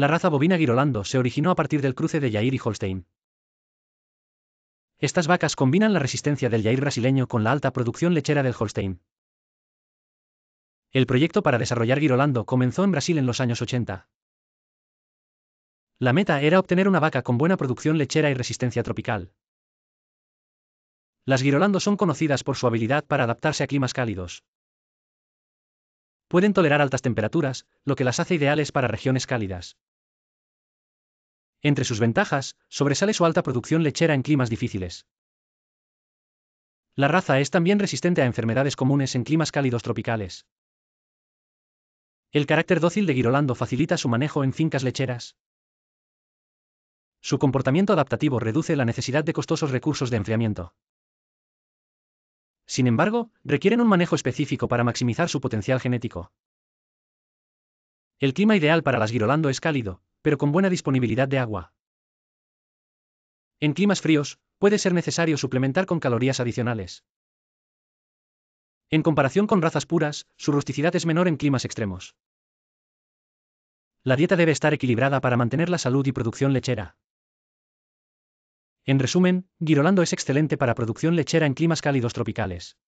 La raza bovina Girolando se originó a partir del cruce de Yair y Holstein. Estas vacas combinan la resistencia del Yair brasileño con la alta producción lechera del Holstein. El proyecto para desarrollar Girolando comenzó en Brasil en los años 80. La meta era obtener una vaca con buena producción lechera y resistencia tropical. Las Girolando son conocidas por su habilidad para adaptarse a climas cálidos. Pueden tolerar altas temperaturas, lo que las hace ideales para regiones cálidas. Entre sus ventajas, sobresale su alta producción lechera en climas difíciles. La raza es también resistente a enfermedades comunes en climas cálidos tropicales. El carácter dócil de Girolando facilita su manejo en fincas lecheras. Su comportamiento adaptativo reduce la necesidad de costosos recursos de enfriamiento. Sin embargo, requieren un manejo específico para maximizar su potencial genético. El clima ideal para las Girolando es cálido, pero con buena disponibilidad de agua. En climas fríos, puede ser necesario suplementar con calorías adicionales. En comparación con razas puras, su rusticidad es menor en climas extremos. La dieta debe estar equilibrada para mantener la salud y producción lechera. En resumen, Girolando es excelente para producción lechera en climas cálidos tropicales.